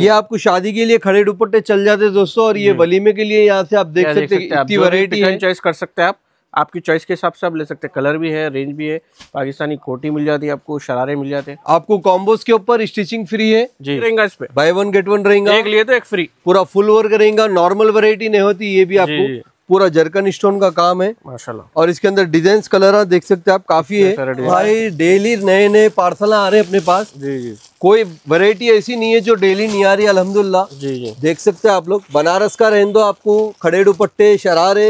ये आपको शादी के लिए खड़े दुपट्टे चल जाते हैं दोस्तों और ये हम्म। वलीमे के लिए यहाँ से आप देख सकते हैं इतनी चॉइस कर सकते हैं आप आपकी चॉइस के हिसाब से आप ले सकते हैं कलर भी है रेंज भी है पाकिस्तानी कोटी मिल जाती है आपको शरारे मिल जाते हैं आपको कॉम्बोज के ऊपर स्टिचिंग फ्री है जी रहेगा इस पे बाय वन गेट वन रहेगा एक लिए तो एक फ्री पूरा फुल वर्क रहेगा नॉर्मल वैरायटी नहीं होती ये भी आपको पूरा जरकन स्टोन का काम है माशाल्लाह और इसके अंदर डिजाइन कलर देख सकते हैं आप काफी है भाई डेली नए नए पार्सल आ रहे हैं अपने पास जी जी कोई वैरायटी ऐसी नहीं है जो डेली नहीं आ रही अलहमदुल्ला जी जी देख सकते हैं आप लोग बनारस का रहें दो आपको खड़े दुपट्टे शरारे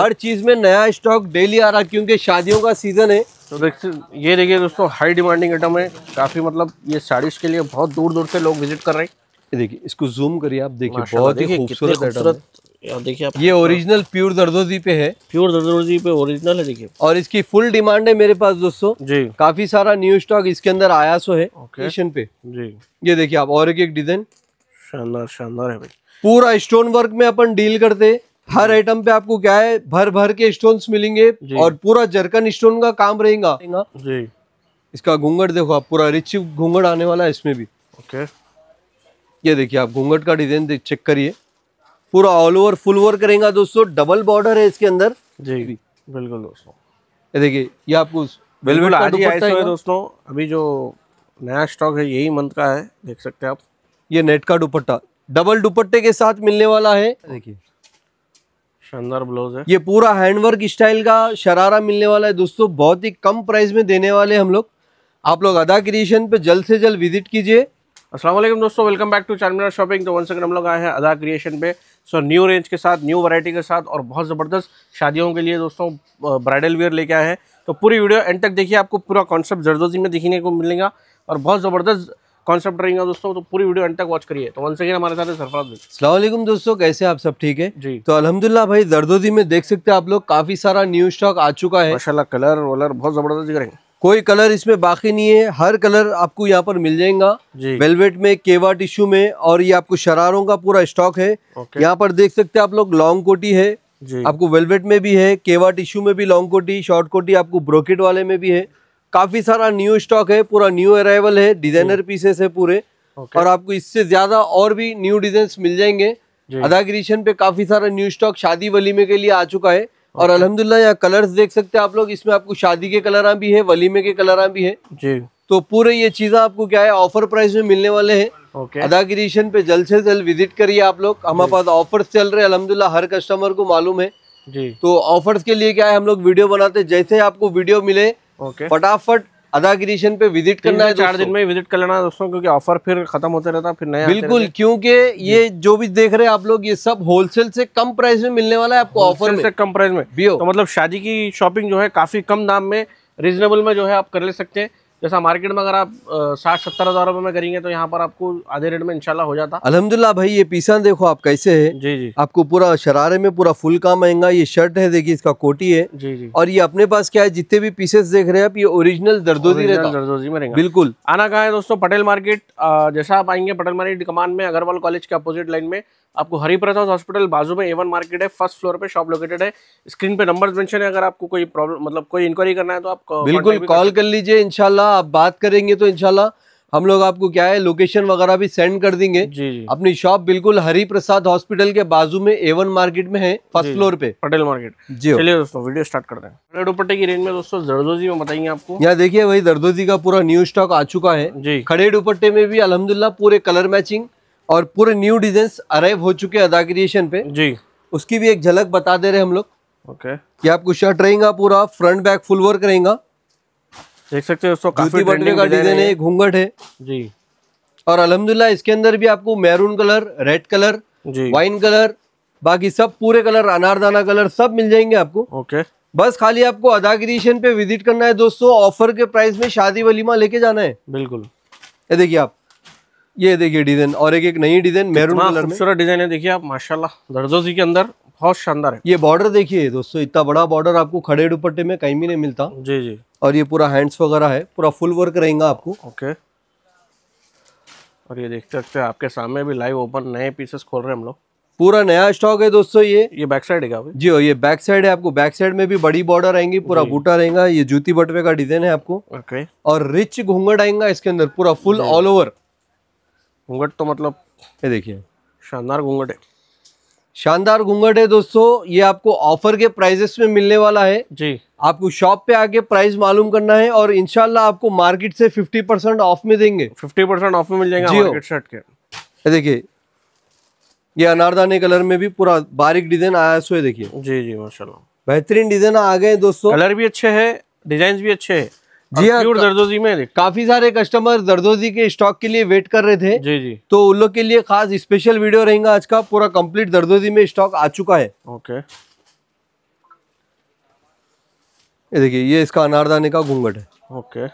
हर चीज में नया स्टॉक डेली आ रहा क्योंकि शादियों का सीजन है तो देखिए ये देखिए दोस्तों हाई डिमांडिंग आइटम है काफी मतलब ये साड़ीस के लिए बहुत दूर दूर से लोग विजिट कर रहे हैं देखिए इसको जूम करिए आप देखिए बहुत ही खूबसूरत देखिए आप ये ओरिजिनल प्योर दर्दोजी पे है प्योर दर्दोजी पे ओरिजिनल है देखिए और इसकी फुल डिमांड है मेरे पास दोस्तों जी काफी सारा न्यू स्टॉक इसके अंदर आया सो है स्टेशन पे जी ये देखिए आप और एक एक डिजाइन शानदार शानदार है भाई पूरा स्टोन वर्क में अपन डील करते हर आइटम पे आपको क्या है भर भर के स्टोन मिलेंगे और पूरा जरकन स्टोन का काम रहेगा जी इसका घूंगट देखो आप पूरा रिच घूंगट आने वाला है इसमें भी ओके ये देखिए आप घूंगट का डिजाइन चेक करिए पूरा ऑल ओवर फुल ओवर करेंगे दोस्तों डबल बॉर्डर है इसके अंदर जी बिल्कुल दोस्तों ये देखिए ये आपको बिल्कुल आज ही आया है दोस्तों अभी जो नया स्टॉक है यही मंथ का है देख सकते हैं आप ये नेट का दुपट्टा डबल दुपट्टे के साथ मिलने वाला है देखिए शानदार ब्लाउज है ये पूरा हैंडवर्क स्टाइल का शरारा मिलने वाला है दोस्तों बहुत ही कम प्राइस में देने वाले हम लोग आप लोग अदा क्रिएशन पे जल्द से जल्द विजिट कीजिए असलम दोस्तों वेलकम बैक टू चार शॉपिंग तो वन सेकंड हम लोग आए हैं अदा क्रिएशन पे सो न्यू रेंज के साथ न्यू वैरायटी के साथ और बहुत ज़बरदस्त शादियों के लिए दोस्तों ब्राइडल वेयर लेके आए हैं तो पूरी वीडियो एंड तक देखिए आपको पूरा कॉन्सेप्ट जरदोजी में दिखने को मिलेगा और बहुत ज़बरदस्त कॉन्सेप्ट रहेगा दोस्तों तो पूरी वीडियो एंड तक वॉच करिए तो वन सेकेंड हमारे साथ है सरफराज भाई दोस्तों कैसे आप सब ठीक है जी तो अलहमदिल्ला भाई जरदोजी में देख सकते हैं आप लोग काफ़ी सारा न्यू स्टॉक आ चुका है माशाला कलर वलर बहुत ज़बरदस्त दिख रहे हैं कोई कलर इसमें बाकी नहीं है हर कलर आपको यहाँ पर मिल जाएगा वेलवेट में केवा टिश्यू में और ये आपको शरारों का पूरा स्टॉक है यहाँ पर देख सकते हैं आप लोग लॉन्ग कोटी है आपको वेलवेट में भी है केवा टिश्यू में भी लॉन्ग कोटी शॉर्ट कोटी आपको ब्रोकेट वाले में भी है काफी सारा न्यू स्टॉक है पूरा न्यू अराइवल है डिजाइनर पीसेस है पूरे और आपको इससे ज्यादा और भी न्यू डिजाइन मिल जाएंगे अदागिरीशन पे काफी सारा न्यू स्टॉक शादी वलीमे के लिए आ चुका है और अलहमदिल्ला यहाँ कलर्स देख सकते हैं आप लोग इसमें आपको शादी के कलर भी है वलीमे के कलर भी है जी तो पूरे ये चीजा आपको क्या है ऑफर प्राइस में मिलने वाले हैं ओके okay. अदागिरीशन पे जल्द से जल्द विजिट करिए आप लोग हमारे पास ऑफर्स चल रहे हैं अलहमदुल्ला हर कस्टमर को मालूम है जी तो ऑफर्स के लिए क्या है हम लोग वीडियो बनाते हैं जैसे आपको वीडियो मिले फटाफट अदा क्रिएशन पे विजिट करना है चार दिन में विजिट कर लेना दोस्तों क्योंकि ऑफर फिर खत्म होते रहता फिर नया बिल्कुल क्योंकि ये जो भी देख रहे हैं आप लोग ये सब होलसेल से कम प्राइस में मिलने वाला है आपको ऑफर से कम प्राइस में तो मतलब शादी की शॉपिंग जो है काफी कम दाम में रीजनेबल में जो है आप कर ले सकते हैं जैसा मार्केट में अगर आप साठ सत्तर हज़ार रुपए में करेंगे तो यहाँ पर आपको आधे रेट में इंशाल्लाह हो जाता अलहमदिल्ला भाई ये पीसा देखो आप कैसे है जी जी आपको पूरा शरारे में पूरा फुल काम महंगा ये शर्ट है देखिए इसका कोटी है जी जी और ये अपने पास क्या है जितने भी पीसेस देख रहे हैं आप ये ओरिजिनल दर्दोजी दर्दोजी में रहेंगे बिल्कुल आना कहा है दोस्तों पटेल मार्केट जैसा आप आएंगे पटेल मार्केट कमान में अग्रवाल कॉलेज के अपोजिट लाइन में आपको हरी प्रसाद हॉस्पिटल बाजू में एवन मार्केट है फर्स्ट फ्लोर पे शॉप लोकेटेड है स्क्रीन पे नंबर्स मेंशन है अगर आपको कोई प्रॉब्लम मतलब कोई इंक्वायरी करना है तो आप बिल्कुल कॉल कर लीजिए इंशाल्लाह आप बात करेंगे तो इनशाला हम लोग आपको क्या है लोकेशन वगैरह भी सेंड कर देंगे जी जी अपनी शॉप बिल्कुल हरी प्रसाद हॉस्पिटल के बाजू में एवन मार्केट में है फर्स्ट फ्लोर पे पटेल मार्केट जी चलिए दोस्तों वीडियो स्टार्ट करते हैं रेड दुपट्टे की रेंज में दोस्तों जरदोजी में बताएंगे आपको यहाँ देखिए वही जरदोजी का पूरा न्यू स्टॉक आ चुका है जी खड़े दुपट्टे में भी अलहमदुल्ला पूरे कलर मैचिंग और पूरे न्यू डिजाइन अराइव हो चुके हैं अदा क्रिएशन पे जी उसकी भी एक झलक बता दे रहे हम लोग ओके ये आपको शर्ट रहेगा पूरा फ्रंट बैक फुल वर्क रहेगा देख सकते हो काफी बटने का डिजाइन है घूंघट है जी और अलहमदुल्ला इसके अंदर भी आपको maroon colour red colour wine colour बाकी सब पूरे कलर अनारदाना कलर सब मिल जाएंगे आपको ओके बस खाली आपको अदा क्रिएशन पे विजिट करना है दोस्तों ऑफर के प्राइस में शादी वलीमा लेके जाना है बिल्कुल ये देखिए आप ये देखिए डिजाइन और एक एक नई डिजाइन मेरून कलर में डिजाइन है देखिए आप माशाल्लाह दर्जोजी के अंदर बहुत शानदार है ये बॉर्डर देखिए दोस्तों इतना बड़ा बॉर्डर आपको खड़े दुपट्टे में कहीं भी नहीं मिलता जी जी और ये पूरा हैंड्स वगैरह है पूरा फुल वर्क रहेगा आपको ओके और ये देख सकते हैं आपके सामने भी लाइव ओपन नए पीसेस खोल रहे हैं हम लोग पूरा नया स्टॉक है दोस्तों ये ये बैक साइड है जी और ये बैक साइड है आपको बैक साइड में भी बड़ी बॉर्डर आएंगी पूरा बूटा रहेगा ये जूती बटवे का डिजाइन है आपको ओके और रिच घूंघट आएगा इसके अंदर पूरा फुल ऑल ओवर घूंघट तो मतलब ये देखिए शानदार घूंघट है शानदार घूंघट है दोस्तों ये आपको ऑफर के प्राइजेस में मिलने वाला है जी आपको शॉप पे आके प्राइस मालूम करना है और इनशाला आपको मार्केट से 50 परसेंट ऑफ में देंगे 50 परसेंट ऑफ में मिल जाएंगे मार्केट शर्ट के देखिए ये अनारदाने कलर में भी पूरा बारीक डिजाइन आया सो देखिए जी जी माशाल्लाह बेहतरीन डिजाइन आ गए दोस्तों कलर भी अच्छे है डिजाइन भी अच्छे है जी हाँ जरदोजी में काफी सारे कस्टमर जरदोजी के स्टॉक के लिए वेट कर रहे थे जी जी तो उन लोग के लिए खास स्पेशल वीडियो रहेगा आज का पूरा कंप्लीट जरदोजी में स्टॉक आ चुका है ओके ये देखिए ये इसका अनारदाने का घूंघट है ओके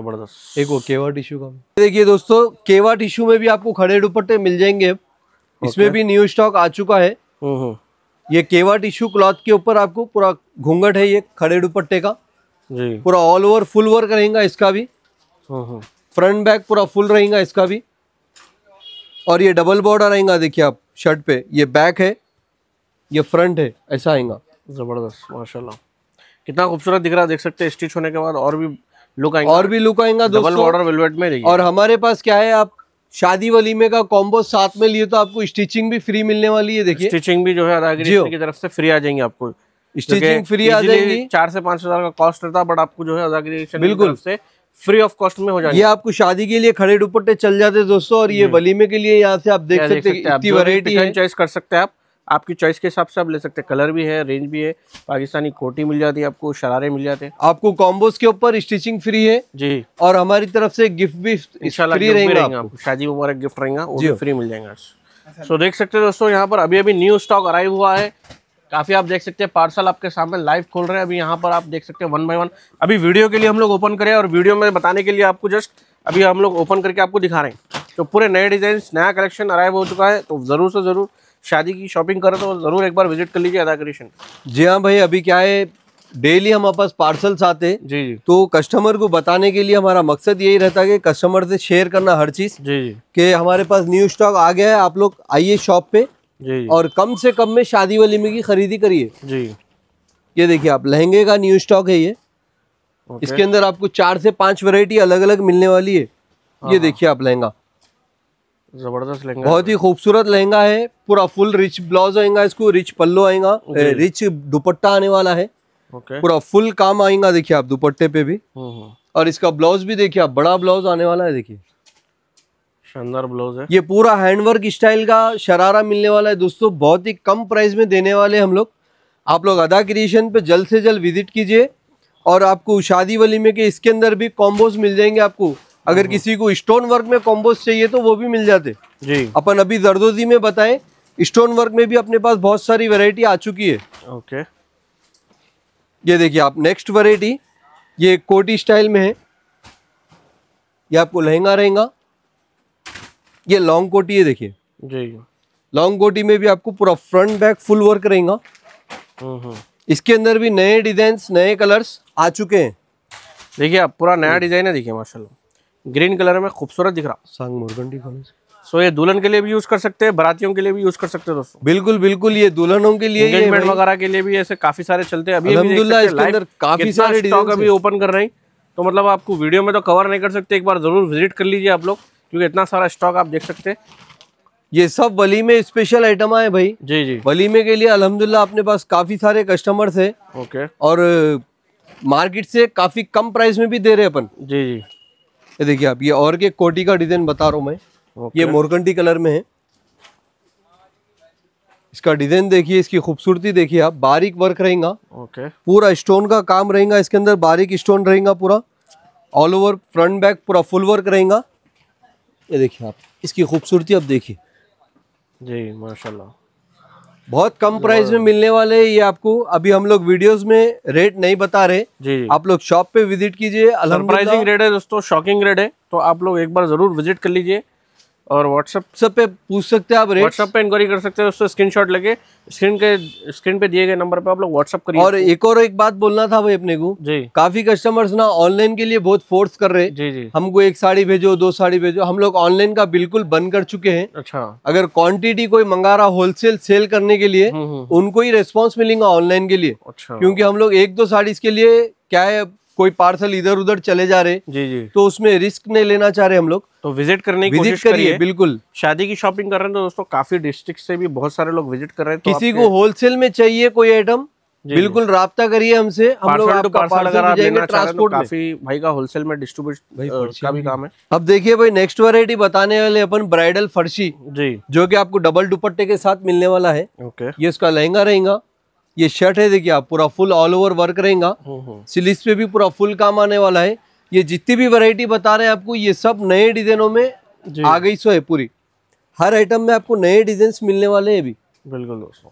जबरदस्त एक वो केवा टिश्यू का देखिए दोस्तों केवा टिश्यू में भी आपको खड़े दुपट्टे मिल जाएंगे इसमें भी न्यू स्टॉक आ चुका है हम्म, हम्म। ये केवा टिश्यू क्लॉथ के ऊपर आपको पूरा घूंघट है ये खड़े दुपट्टे का पूरा ऑल ओवर फुल वर्क रहेगा इसका भी फ्रंट हाँ, बैक हाँ। पूरा फुल रहेगा इसका भी और ये डबल बॉर्डर आएगा देखिए आप शर्ट पे ये बैक है ये फ्रंट है ऐसा आएगा ज़बरदस्त माशाल्लाह कितना खूबसूरत दिख रहा है देख सकते हैं स्टिच होने के बाद और भी लुक आएगा और भी लुक आएगा डबल बॉर्डर वेलवेट में और हमारे पास क्या है आप शादी वलीमे का कॉम्बो साथ में लिए तो आपको स्टिचिंग भी फ्री मिलने वाली है देखिए स्टिचिंग भी जो है अदागिरी की तरफ से फ्री आ जाएंगे आपको स्टिचिंग फ्री आ जाएगी चार से पांच हजार का कॉस्ट रहता बट आपको जो है अदाग्रीशन बिल्कुल से फ्री ऑफ कॉस्ट में हो जाएगा ये आपको शादी के लिए खड़े दुपट्टे चल जाते दोस्तों और ये हम्म। वलीमे के लिए यहाँ से आप देख सकते वरायटी चॉइस कर सकते हैं आप आपकी चॉइस के हिसाब से आप ले सकते हैं कलर भी है रेंज भी है पाकिस्तानी कोटी मिल जाती है आपको शरारे मिल जाते हैं आपको कॉम्बोज के ऊपर स्टिचिंग फ्री है जी और हमारी तरफ से गिफ्ट भी फ्री रहेगा शादी मुबारक गिफ्ट रहेगा वो फ्री मिल जाएगा सो देख सकते हैं दोस्तों यहाँ पर अभी अभी न्यू स्टॉक अराइव हुआ है काफ़ी आप देख सकते हैं पार्सल आपके सामने लाइव खोल रहे हैं अभी यहाँ पर आप देख सकते हैं वन बाय वन अभी वीडियो के लिए हम लोग ओपन करें और वीडियो में बताने के लिए आपको जस्ट अभी हम लोग ओपन करके आपको दिखा रहे हैं तो पूरे नए डिज़ाइन नया कलेक्शन अराइव हो चुका है तो ज़रूर से ज़रूर शादी की शॉपिंग करें तो ज़रूर एक बार विजिट कर लीजिए अदा करेशन जी हाँ भाई अभी क्या है डेली हमारे पास पार्सल्स आते हैं जी जी तो कस्टमर को बताने के लिए हमारा मकसद यही रहता है कि कस्टमर से शेयर करना हर चीज़ जी जी कि हमारे पास न्यू स्टॉक आ गया है आप लोग आइए शॉप पे और कम से कम में शादी में की खरीदी करिए जी ये देखिए आप लहंगे का न्यू स्टॉक है ये इसके अंदर आपको चार से पांच वैरायटी अलग अलग मिलने वाली है हाँ, ये हाँ। देखिए आप लहंगा जबरदस्त लहंगा बहुत ही खूबसूरत लहंगा है पूरा फुल रिच ब्लाउज आएगा इसको रिच पल्लो आएगा रिच दुपट्टा आने वाला है पूरा फुल काम आएगा देखिए आप दुपट्टे पे भी हम्म, हम्म। और इसका ब्लाउज भी देखिए आप बड़ा ब्लाउज आने वाला है देखिए शानदार ब्लाउज है ये पूरा हैंडवर्क स्टाइल का शरारा मिलने वाला है दोस्तों बहुत ही कम प्राइस में देने वाले हम लोग आप लोग अदा क्रिएशन पे जल्द से जल्द विजिट कीजिए और आपको शादी में के इसके अंदर भी कॉम्बोज मिल जाएंगे आपको अगर हम्म। किसी को स्टोन वर्क में कॉम्बोज चाहिए तो वो भी मिल जाते जी अपन अभी जरदोजी में बताएं स्टोन वर्क में भी अपने पास बहुत सारी वेरायटी आ चुकी है ओके ये देखिए आप नेक्स्ट वेरायटी ये कोटी स्टाइल में है ये आपको लहंगा रहेगा ये लॉन्ग कोटी है देखिए जी लॉन्ग कोटी में भी आपको पूरा फ्रंट बैक फुल वर्क रहेगा हम्म, हम्म। इसके अंदर भी नए डिजाइन नए कलर्स आ चुके हैं देखिए आप पूरा नया डिजाइन है देखिए माशाल्लाह ग्रीन कलर में खूबसूरत दिख रहा संग मुरगंडी कॉलेज सो ये दुल्हन के लिए भी यूज कर सकते हैं बरातियों के लिए भी यूज कर सकते हैं दोस्तों बिल्कुल बिल्कुल ये दुल्हनों के लिए एंगेजमेंट वगैरह के लिए भी ऐसे काफी सारे चलते हैं अभी काफी सारे स्टॉक अभी ओपन कर रहे हैं तो मतलब आपको वीडियो में तो कवर नहीं कर सकते एक बार जरूर विजिट कर लीजिए आप लोग क्योंकि इतना सारा स्टॉक आप देख सकते हैं ये सब वली में स्पेशल आइटम आए भाई जी जी वलीमे के लिए अलहमदुल्ला अपने पास काफी सारे कस्टमर थे ओके और मार्केट से काफी कम प्राइस में भी दे रहे अपन जी जी ये देखिए आप ये और के कोटी का डिजाइन बता रहा हूँ मैं ये मोरकंडी कलर में है इसका डिजाइन देखिए इसकी खूबसूरती देखिए आप बारीक वर्क रहेगा ओके पूरा स्टोन का काम रहेगा इसके अंदर बारीक स्टोन रहेगा पूरा ऑल ओवर फ्रंट बैक पूरा फुल वर्क रहेगा ये देखिए आप इसकी खूबसूरती आप देखिए जी माशाल्लाह बहुत कम प्राइस में मिलने वाले ये आपको अभी हम लोग वीडियोस में रेट नहीं बता रहे जी आप लोग शॉप पे विजिट कीजिए प्राइसिंग रेट है दोस्तों शॉकिंग रेट है तो आप लोग एक बार जरूर विजिट कर लीजिए और व्हाट्सअप सब पे पूछ सकते हैं आप रेट व्हाट्सअप पे इंक्वायरी कर सकते हैं उससे स्क्रीनशॉट लेके स्क्रीन के स्क्रीन पे दिए गए नंबर पे आप लोग व्हाट्सअप करिए और एक और एक बात बोलना था भाई अपने को जी काफी कस्टमर्स ना ऑनलाइन के लिए बहुत फोर्स कर रहे हैं जी जी हमको एक साड़ी भेजो दो साड़ी भेजो हम लोग ऑनलाइन का बिल्कुल बंद कर चुके हैं अच्छा अगर क्वान्टिटी कोई मंगा रहा होलसेल सेल करने के लिए हम्म, हम्म। उनको ही रेस्पॉन्स मिलेंगे ऑनलाइन के लिए अच्छा। क्यूँकी हम लोग एक दो साड़ी के लिए क्या है कोई पार्सल इधर उधर चले जा रहे जी जी तो उसमें रिस्क नहीं लेना चाह रहे हम लोग तो विजिट करने की विजिट करिए बिल्कुल शादी की शॉपिंग कर रहे हैं तो दोस्तों काफी डिस्ट्रिक्ट से भी बहुत सारे लोग विजिट कर रहे हैं तो किसी को होलसेल में चाहिए कोई आइटम बिल्कुल रहा करिए हमसे हम लोग ट्रांसपोर्ट तो काफी भाई का होलसेल में डिस्ट्रीब्यूट का भी काम है अब देखिए भाई नेक्स्ट वैरायटी बताने वाले अपन ब्राइडल फर्शी जी जो कि आपको डबल दुपट्टे के साथ मिलने वाला है ओके ये इसका लहंगा रहेगा ये शर्ट है देखिए आप पूरा फुल ऑल ओवर वर्क रहेगा सिलिस हम्म, हम्म। पे भी पूरा फुल काम आने वाला है ये जितनी भी वैरायटी बता रहे हैं आपको ये सब नए डिजाइनों में आ गई सो है पूरी हर आइटम में आपको नए डिजाइन मिलने वाले हैं अभी बिल्कुल दोस्तों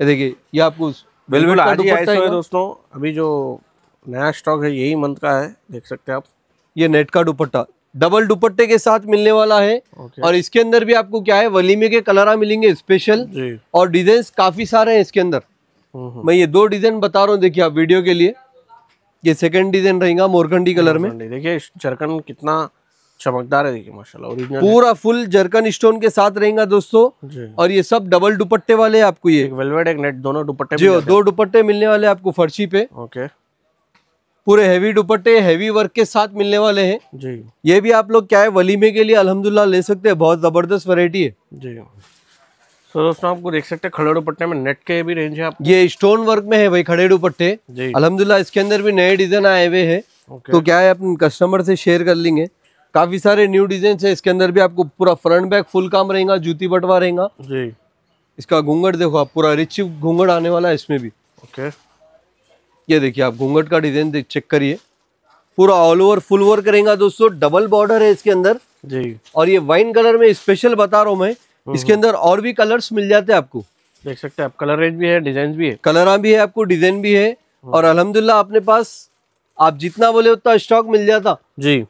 ये देखिए ये आपको बिल्कुल दोस्तों अभी जो नया स्टॉक है यही मंथ का है देख सकते हैं आप ये नेट का दुपट्टा डबल दुपट्टे के साथ मिलने वाला है okay. और इसके अंदर भी आपको क्या है वलीमे के कलरा मिलेंगे स्पेशल और डिजाइन काफी सारे हैं इसके अंदर हम्म। मैं ये दो डिजाइन बता रहा हूँ देखिए आप वीडियो के लिए ये सेकंड डिजाइन रहेगा मोरखंडी कलर में देखिए जरकन कितना चमकदार है देखिए माशाल्लाह पूरा फुल जरकन स्टोन के साथ रहेगा दोस्तों और ये सब डबल दुपट्टे वाले आपको ये एक वेलवेट एक नेट दोनों दुपट्टे जी दो दुपट्टे मिलने वाले आपको फर्शी पे ओके पूरे हैवी दुपट्टे हैवी वर्क के साथ मिलने वाले हैं जी ये भी आप लोग क्या है वलीमे के लिए अलहमदुल्ला ले सकते हैं बहुत जबरदस्त वेरायटी है जी सो तो so, दोस्तों आपको देख सकते हैं खड़ेड़ू पट्टे में नेट के भी रेंज है आप ये स्टोन वर्क में है भाई खड़ेड़ू पट्टे अलहमदुल्ला इसके अंदर भी नए डिजाइन आए हुए हैं तो क्या है अपन कस्टमर से शेयर कर लेंगे काफी सारे न्यू डिजाइन है इसके अंदर भी आपको पूरा फ्रंट बैक फुल काम रहेगा जूती बटवा रहेगा जी इसका घूंगट देखो आप पूरा रिच घूंगट आने वाला है इसमें भी ओके ये देखिए आप घूंगट का डिजाइन चेक करिए पूरा ऑल ओवर फुल वर्क रहेगा दोस्तों डबल बॉर्डर है इसके अंदर जी और ये वाइन कलर में स्पेशल बता रहा हूँ मैं इसके अंदर और भी कलर्स मिल जाते हैं आपको देख सकते हैं आप कलर रेंज भी है डिजाइन भी है कलर भी है आपको डिजाइन भी है हम्म। और अलहमदुल्ला अपने पास आप जितना बोले उतना स्टॉक मिल जाता जी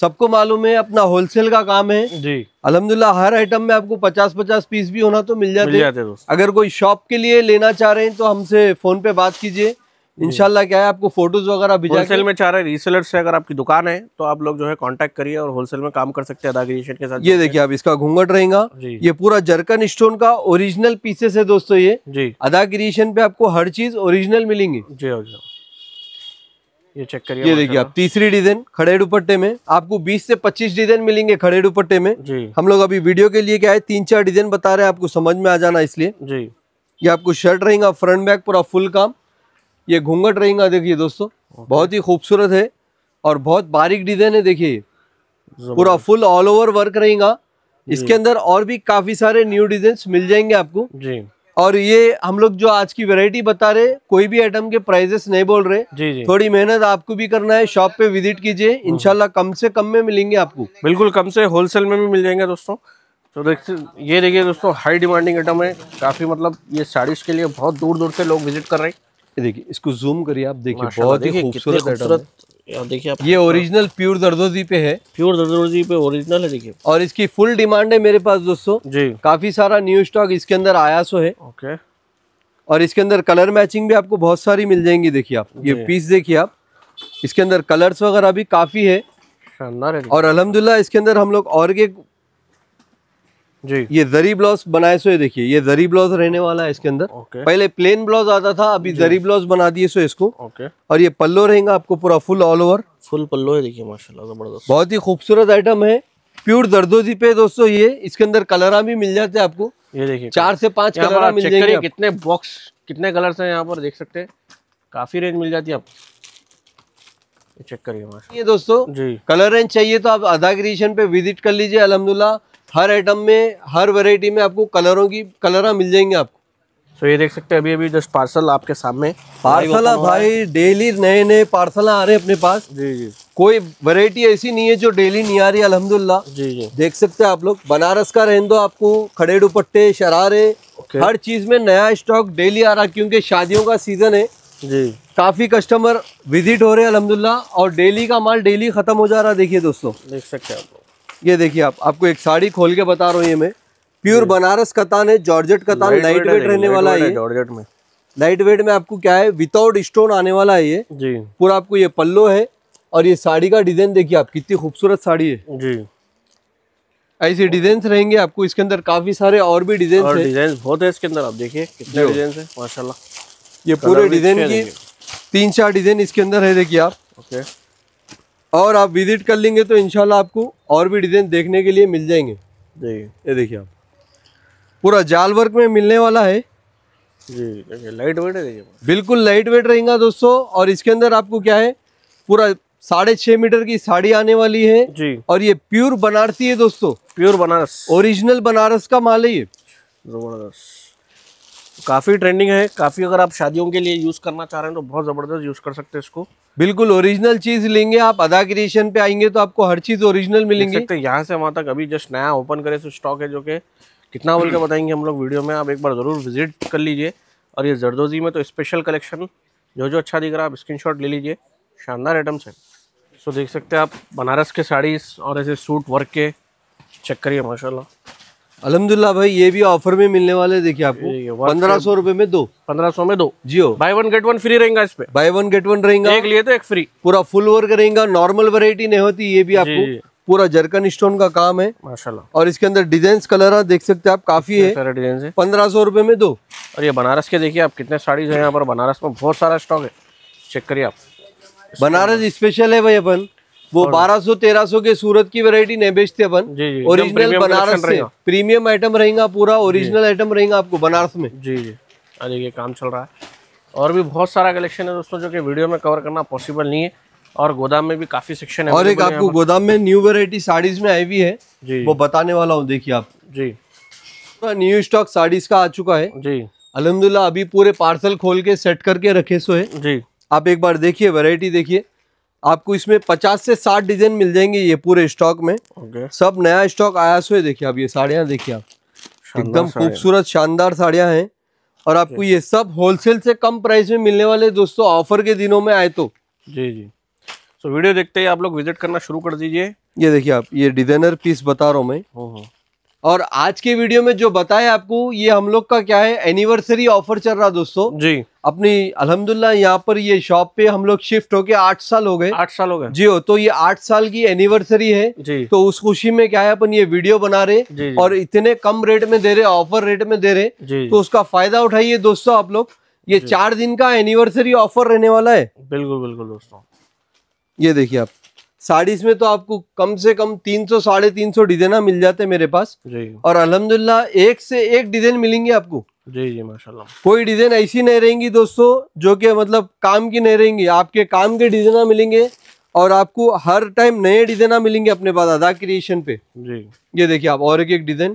सबको मालूम है अपना होलसेल का काम है जी अलहमदुल्ला हर आइटम में आपको पचास पचास पीस भी होना तो मिल जाते, मिल जाते अगर कोई शॉप के लिए लेना चाह रहे हैं तो हमसे फोन पे बात कीजिए इनशाला क्या है आपको फोटोज वगैरह भेजा होलसेल में चाह रहे रीसेलर से अगर आपकी दुकान है तो आप लोग जो है कांटेक्ट करिए और होलसेल में काम कर सकते हैं अदाग्रीशन के साथ ये देखिए आप इसका घूंघट रहेगा ये पूरा जरकन स्टोन का ओरिजिनल पीसेस है दोस्तों ये जी अदाग्रीशन पे आपको हर चीज ओरिजिनल मिलेंगी जी हो ये चेक करिए ये देखिए आप तीसरी डिजाइन खड़े दुपट्टे में आपको 20 से 25 डिजाइन मिलेंगे खड़े दुपट्टे में जी हम लोग अभी वीडियो के लिए क्या है तीन चार डिजाइन बता रहे हैं आपको समझ में आ जाना इसलिए जी ये आपको शर्ट रहेगा फ्रंट बैक पूरा फुल काम ये घूंघट रहेगा देखिए दोस्तों बहुत ही खूबसूरत है और बहुत बारीक डिजाइन है देखिए पूरा फुल ऑल ओवर वर्क रहेगा इसके अंदर और भी काफी सारे न्यू डिजाइन मिल जाएंगे आपको जी और ये हम लोग जो आज की वैरायटी बता रहे कोई भी आइटम के प्राइजेस नहीं बोल रहे जी जी थोड़ी मेहनत आपको भी करना है शॉप पे विजिट कीजिए हम्म। इनशाला कम से कम में मिलेंगे आपको बिल्कुल कम से होलसेल में भी मिल जाएंगे दोस्तों तो देखिए ये देखिए दोस्तों हाई डिमांडिंग आइटम है काफ़ी मतलब ये साड़ी के लिए बहुत दूर दूर से लोग विजिट कर रहे हैं देखिए इसको जूम करिए आप देखिए बहुत ही खूबसूरत देखिए ये ओरिजिनल प्योर दर्दोजी पे है प्योर दर्दोजी पे ओरिजिनल है देखिए और इसकी फुल डिमांड है मेरे पास दोस्तों जी काफी सारा न्यू स्टॉक इसके अंदर आया सो है ओके और इसके अंदर कलर मैचिंग भी आपको बहुत सारी मिल जाएंगी देखिए आप ये पीस देखिए आप इसके अंदर कलर्स वगैरह भी काफी है और अलहमदुल्ला इसके अंदर हम लोग और जी ये जरी ब्लाउज बनाए सो ये देखिए ये जरी ब्लाउज रहने वाला है इसके अंदर ओके। पहले प्लेन ब्लाउज आता था अभी जरी ब्लाउज बना दिए सो इसको ओके। और ये पल्लो रहेगा आपको पूरा फुल ऑल ओवर फुल पल्लो है देखिए माशाल्लाह जबरदस्त बहुत ही खूबसूरत आइटम है प्योर दर्दोजी पे दोस्तों ये इसके अंदर कलरा भी मिल जाते हैं आपको ये देखिए चार से पांच कलर मिल जाएंगे कितने बॉक्स कितने कलर है यहाँ पर देख सकते हैं काफी रेंज मिल जाती है आपको चेक करिए ये दोस्तों जी कलर रेंज चाहिए तो आप अदा क्रिएशन पे विजिट कर लीजिए अलहमदुल्ला हर आइटम में हर वेराइटी में आपको कलरों की कलरा मिल जाएंगे आपको तो ये देख सकते हैं अभी अभी जस्ट पार्सल आपके सामने पार्सल भाई डेली नए नए पार्सल आ रहे हैं अपने पास जी जी कोई वैरायटी ऐसी नहीं है जो डेली नहीं आ रही अलहमदुल्ला जी जी देख सकते हैं आप लोग बनारस का रहें दो आपको खड़े दुपट्टे शरारे हर चीज में नया स्टॉक डेली आ रहा क्योंकि शादियों का सीजन है जी काफी कस्टमर विजिट हो रहे हैं अलहमदुल्ला और डेली का माल डेली खत्म हो जा रहा देखिए दोस्तों देख सकते हैं आप लोग ये देखिए आप आपको एक साड़ी खोल के बता रहा हूँ ये मैं प्योर बनारस कतान है जॉर्जेट कतान लाइट वेट रहने वाला है जॉर्जेट में लाइट वेट में आपको क्या है विदाउट स्टोन आने वाला है ये जी पूरा आपको ये पल्लो है और ये साड़ी का डिजाइन देखिए आप कितनी खूबसूरत साड़ी है जी ऐसे डिजाइन रहेंगे आपको इसके अंदर काफी सारे और भी डिजाइन और डिजाइन बहुत है इसके अंदर आप देखिए कितने डिजाइन है माशाला ये पूरे डिजाइन की तीन चार डिजाइन इसके अंदर है देखिए आप ओके और आप विजिट कर लेंगे तो इनशाला आपको और भी डिज़ाइन देखने के लिए मिल जाएंगे जी ये देखिए आप पूरा जाल वर्क में मिलने वाला है जी लाइट वेट है बिल्कुल लाइट वेट रहेगा दोस्तों और इसके अंदर आपको क्या है पूरा साढ़े छः मीटर की साड़ी आने वाली है जी और ये प्योर बनारसी है दोस्तों प्योर बनारस ओरिजिनल बनारस का माल है ये जबरदस्त काफ़ी ट्रेंडिंग है काफ़ी अगर आप शादियों के लिए यूज़ करना चाह रहे हैं तो बहुत ज़बरदस्त यूज़ कर सकते हैं इसको बिल्कुल ओरिजिनल चीज़ लेंगे आप अदा क्रिएशन पे आएंगे तो आपको हर चीज़ ओरिजिनल मिलेंगे सकते यहाँ से वहाँ तक अभी जस्ट नया ओपन करे तो स्टॉक है जो कि कितना बोल के हम्म। बताएंगे हम लोग वीडियो में आप एक बार ज़रूर विजिट कर लीजिए और ये जरदोजी में तो स्पेशल कलेक्शन जो जो अच्छा दिख रहा है आप स्क्रीन ले लीजिए शानदार आइटम्स है सो देख सकते हैं आप बनारस के साड़ीज़ और ऐसे सूट वर्क के चेक करिए माशाला अलहमदुल्ला भाई ये भी ऑफर में मिलने वाले देखिए आपको पंद्रह सौ रूपये में दो पंद्रह सौ में दो जियो buy one get one free रहेगा इस पे बाय वन गेट वन रहेगा एक लिए तो एक फ्री पूरा फुल वर्क रहेगा नॉर्मल वेरायटी नहीं होती ये भी आपको पूरा जरकन स्टोन का काम है माशाल्लाह और इसके अंदर डिजाइन हाँ, कलर देख सकते हैं आप काफी है डिजाइन पंद्रह सौ रूपये में दो और ये बनारस के देखिए आप कितने साड़ीज है यहाँ पर बनारस में बहुत सारा स्टॉक है चेक करिए आप बनारस स्पेशल है भाई अपन वो 1200 1300 के सूरत की वैरायटी नहीं बेचते अपन ओरिजिनल बनारस से प्रीमियम आइटम रहेगा पूरा ओरिजिनल आइटम रहेगा आपको बनारस में जी जी अरे हाँ, ये काम चल रहा है और भी बहुत सारा कलेक्शन है दोस्तों जो कि वीडियो में कवर करना पॉसिबल नहीं है और गोदाम में भी काफी सेक्शन है और एक आपको गोदाम में न्यू वेरायटी साड़ीज में आई हुई है जी वो बताने वाला हूँ देखिए आप जी न्यू स्टॉक साड़ीज का आ चुका है जी अलहमदुल्ला अभी पूरे पार्सल खोल के सेट करके रखे सो है जी आप एक बार देखिए वेरायटी देखिए आपको इसमें 50 से 60 डिजाइन मिल जाएंगे ये पूरे स्टॉक में okay. सब नया स्टॉक आया सो देखिए आप ये साड़ियाँ देखिए आप एकदम खूबसूरत शानदार साड़ियाँ हैं और आपको ये सब होलसेल से कम प्राइस में मिलने वाले दोस्तों ऑफर के दिनों में आए तो जी जी तो वीडियो देखते ही आप लोग विजिट करना शुरू कर दीजिए ये देखिए आप ये डिजाइनर पीस बता रहा हूँ मैं और आज के वीडियो में जो बताया आपको ये हम लोग का क्या है एनिवर्सरी ऑफर चल रहा दोस्तों जी अपनी अल्हम्दुलिल्लाह यहाँ पर ये शॉप पे हम लोग शिफ्ट होके आठ साल हो गए आठ साल हो गए जी हो तो ये आठ साल की एनिवर्सरी है जी तो उस खुशी में क्या है अपन ये वीडियो बना रहे और इतने कम रेट में दे रहे ऑफर रेट में दे रहे तो उसका फायदा उठाइए दोस्तों आप लोग ये चार दिन का एनिवर्सरी ऑफर रहने वाला है बिल्कुल बिल्कुल दोस्तों ये देखिए आप साड़ीज में तो आपको कम से कम तीन सौ साढ़े तीन सौ डिजाइन मिल जाते हैं मेरे पास जी और अलहमदुल्ला एक से एक डिजाइन मिलेंगे आपको जी जी माशाल्लाह कोई डिजाइन ऐसी नहीं रहेंगी दोस्तों जो कि मतलब काम की नहीं रहेंगी आपके काम के डिजाइन मिलेंगे और आपको हर टाइम नए डिजाइन मिलेंगे अपने पास अदा क्रिएशन पे जी ये देखिए आप और एक एक डिजाइन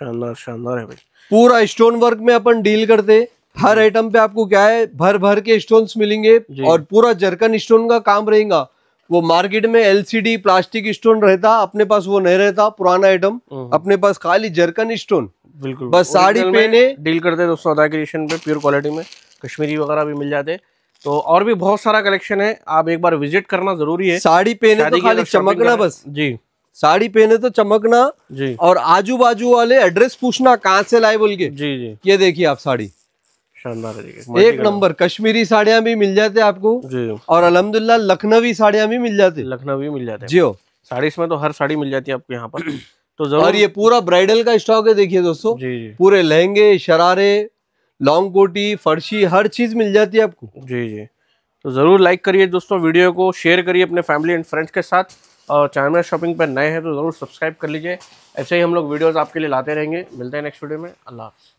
शानदार शानदार है भाई पूरा स्टोन वर्क में अपन डील करते हर आइटम पे आपको क्या है भर भर के स्टोन मिलेंगे और पूरा जरकन स्टोन का काम रहेगा वो मार्केट में एलसीडी प्लास्टिक स्टोन रहता अपने पास वो नहीं रहता पुराना आइटम हम्म। अपने पास खाली जर्कन स्टोन बिल्कुल बस साड़ी पहने डील करते दोस्तों अदा क्रिएशन पे प्योर क्वालिटी में कश्मीरी वगैरह भी मिल जाते तो और भी बहुत सारा कलेक्शन है आप एक बार विजिट करना जरूरी है साड़ी पहने तो खाली चमकना बस जी साड़ी पहने तो चमकना जी और आजू बाजू वाले एड्रेस पूछना कहाँ से लाए बोल के जी जी ये देखिए आप साड़ी शानदार एक नंबर कश्मीरी साड़ियाँ भी मिल जाते आपको जी और अलहमदुल्ला लखनवी साड़ियाँ भी मिल जाती लखनवी मिल जाते जी साड़ी इसमें तो हर साड़ी मिल जाती है आपके यहाँ पर तो जरूर और ये पूरा ब्राइडल का स्टॉक है देखिए दोस्तों जी जी पूरे लहंगे शरारे लॉन्ग कोटी फर्शी हर चीज़ मिल जाती है आपको जी जी तो ज़रूर लाइक करिए दोस्तों वीडियो को शेयर करिए अपने फैमिली एंड फ्रेंड्स के साथ और चैनल शॉपिंग पर नए हैं तो ज़रूर सब्सक्राइब कर लीजिए ऐसे ही हम लोग वीडियोज़ आपके लिए लाते रहेंगे मिलते हैं नेक्स्ट वीडियो में अल्लाह